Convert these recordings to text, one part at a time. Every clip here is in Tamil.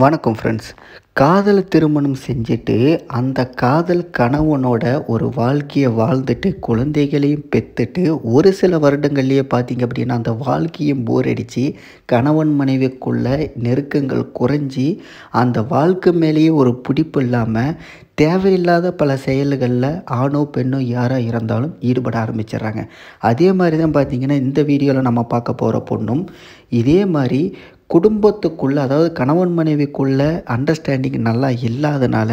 வணக்கம் ஃப்ரெண்ட்ஸ் காதல் திருமணம் செஞ்சுட்டு அந்த காதல் கணவனோட ஒரு வாழ்க்கையை வாழ்ந்துட்டு குழந்தைகளையும் பெற்றுட்டு ஒரு சில வருடங்கள்லேயே பார்த்திங்க அப்படின்னா அந்த வாழ்க்கையும் போர் அடித்து கணவன் மனைவிக்குள்ள நெருக்கங்கள் குறைஞ்சி அந்த வாழ்க்கை மேலேயே ஒரு பிடிப்பு இல்லாமல் தேவையில்லாத பல செயல்களில் ஆணோ பெண்ணோ யாராக இருந்தாலும் ஈடுபட ஆரம்பிச்சிடுறாங்க அதே மாதிரி தான் பார்த்திங்கன்னா இந்த வீடியோவில் நம்ம பார்க்க போகிற பொண்ணும் இதே மாதிரி குடும்பத்துக்குள்ளே அதாவது கணவன் மனைவிக்குள்ளே அண்டர்ஸ்டாண்டிங் நல்லா இல்லாதனால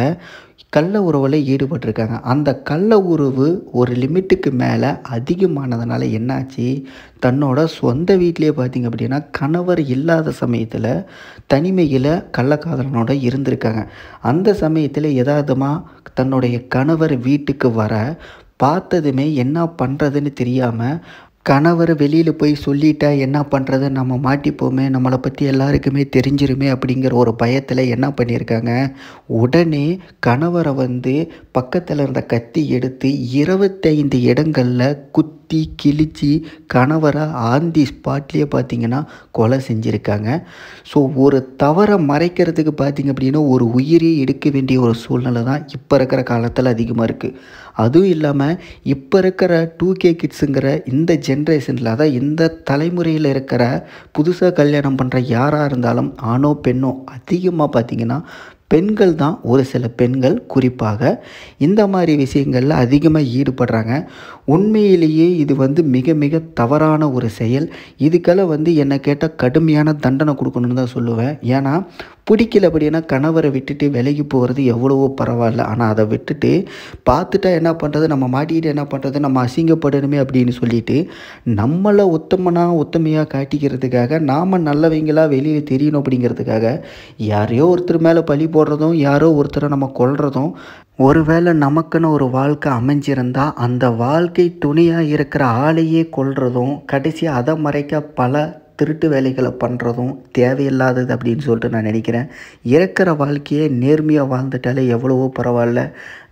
கள்ள உறவில் ஈடுபட்டிருக்காங்க அந்த கள்ள உறவு ஒரு லிமிட்டுக்கு மேலே அதிகமானதுனால என்னாச்சு தன்னோட சொந்த வீட்டிலே பார்த்திங்க அப்படின்னா கணவர் இல்லாத சமயத்தில் தனிமையில் கள்ளக்காதலனோட இருந்திருக்காங்க அந்த சமயத்தில் யதார்த்தமாக தன்னுடைய கணவர் வீட்டுக்கு வர பார்த்ததுமே என்ன பண்ணுறதுன்னு தெரியாமல் கணவர் வெளியில் போய் சொல்லிட்டா என்ன பண்ணுறது நம்ம மாட்டிப்போமே நம்மளை பற்றி எல்லாருக்குமே தெரிஞ்சிருமே அப்படிங்கிற ஒரு பயத்தில் என்ன பண்ணியிருக்காங்க உடனே கணவரை வந்து பக்கத்தில் இருந்த கத்தி எடுத்து இருபத்தைந்து இடங்களில் குத் குத்தி கிழித்து கணவரை ஆந்தி ஸ்பாட்லேயே பார்த்திங்கன்னா கொலை செஞ்சுருக்காங்க ஸோ ஒரு தவறை மறைக்கிறதுக்கு பார்த்திங்க அப்படின்னா ஒரு உயிரே எடுக்க வேண்டிய ஒரு சூழ்நிலை தான் இப்போ இருக்கிற காலத்தில் அதிகமாக இருக்குது அதுவும் இல்லாமல் இப்போ இருக்கிற டூ கே கிட்ஸுங்கிற இந்த ஜென்ரேஷனில் தான் இந்த தலைமுறையில் இருக்கிற புதுசாக கல்யாணம் பண்ணுற யாராக இருந்தாலும் ஆணோ பெண்ணோ அதிகமாக பார்த்திங்கன்னா பெண்கள் தான் ஒரு சில பெண்கள் குறிப்பாக இந்த மாதிரி விஷயங்களில் அதிகமாக ஈடுபடுறாங்க உண்மையிலேயே இது வந்து மிக மிக தவறான ஒரு செயல் இதுக்கெல்லாம் வந்து என்னை கேட்டால் கடுமையான தண்டனை கொடுக்கணும்னு தான் சொல்லுவேன் ஏன்னா பிடிக்கல அப்படின்னா கணவரை விட்டுட்டு விலகி போகிறது எவ்வளவோ பரவாயில்ல ஆனால் அதை விட்டுட்டு பார்த்துட்டா என்ன பண்ணுறது நம்ம மாட்டிக்கிட்டு என்ன பண்ணுறது நம்ம அசிங்கப்படணுமே அப்படின்னு சொல்லிட்டு நம்மளை உத்தமனாக ஒத்தமையாக காட்டிக்கிறதுக்காக நாம் நல்லவங்களாக வெளியில் தெரியணும் அப்படிங்கிறதுக்காக யாரையோ ஒருத்தர் மேலே பழி போடுறதும் யாரோ ஒருத்தரை நம்ம கொள்றதும் ஒருவேளை நமக்குன்னு ஒரு வாழ்க்கை அமைஞ்சிருந்தால் அந்த வாழ்க்கை துணையாக இருக்கிற ஆளையே கொள்றதும் கடைசி அதை மறைக்க பல திருட்டு வேலைகளை பண்ணுறதும் தேவையில்லாதது அப்படின்னு சொல்லிட்டு நான் நினைக்கிறேன் இறக்குற வாழ்க்கையே நேர்மையாக வாழ்ந்துட்டாலே எவ்வளவோ பரவாயில்ல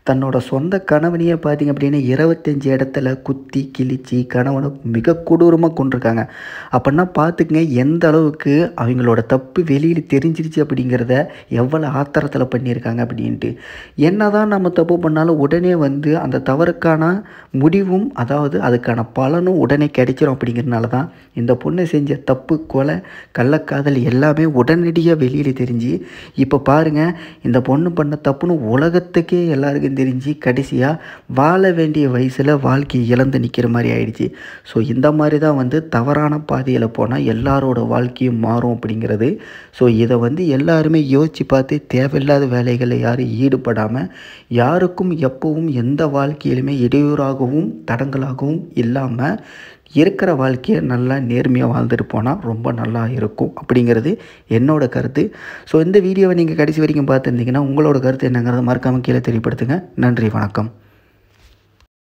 தன்னோட சொந்த கணவனையே பார்த்திங்க அப்படின்னா இருபத்தஞ்சி இடத்துல குத்தி கிழிச்சி கணவனை மிக கொடூரமாக கொண்டிருக்காங்க அப்படின்னா பார்த்துக்குங்க எந்த அளவுக்கு அவங்களோட தப்பு வெளியில் தெரிஞ்சிருச்சு அப்படிங்கிறத எவ்வளோ ஆத்திரத்தில் பண்ணியிருக்காங்க அப்படின்ட்டு என்ன தான் நம்ம தப்பு பண்ணாலும் உடனே வந்து அந்த தவறுக்கான முடிவும் அதாவது அதுக்கான பலனும் உடனே கிடைச்சிரும் அப்படிங்கிறனால தான் இந்த பொண்ணை செஞ்ச தப்பு கொலை கள்ளக்காதல் எல்லாமே உடனடியாக வெளியில் தெரிஞ்சு இப்போ பாருங்கள் இந்த பொண்ணு பண்ண தப்புன்னு உலகத்துக்கே எல்லாருக்கும் தெரிஞ்சு கடைசியாக வாழ வேண்டிய வயசில் வாழ்க்கையை இழந்து நிற்கிற மாதிரி ஆயிடுச்சு ஸோ இந்த மாதிரி தான் வந்து தவறான பாதையில் போனால் எல்லாரோட வாழ்க்கையும் மாறும் அப்படிங்கிறது ஸோ இதை வந்து எல்லாருமே யோசித்து பார்த்து தேவையில்லாத வேலைகளில் யாரும் ஈடுபடாமல் யாருக்கும் எப்பவும் எந்த வாழ்க்கையிலுமே இடையூறாகவும் தடங்களாகவும் இல்லாமல் இருக்கிற வாழ்க்கையை நல்லா நேர்மையாக வாழ்ந்துட்டு போனால் ரொம்ப நல்லா இருக்கும் அப்படிங்கிறது என்னோடய கருத்து ஸோ இந்த வீடியோவை நீங்கள் கடைசி வரைக்கும் பார்த்துருந்தீங்கன்னா உங்களோட கருத்து என்னங்கிறத மறக்காமல் கீழே தெரியப்படுத்துங்க நன்றி வணக்கம்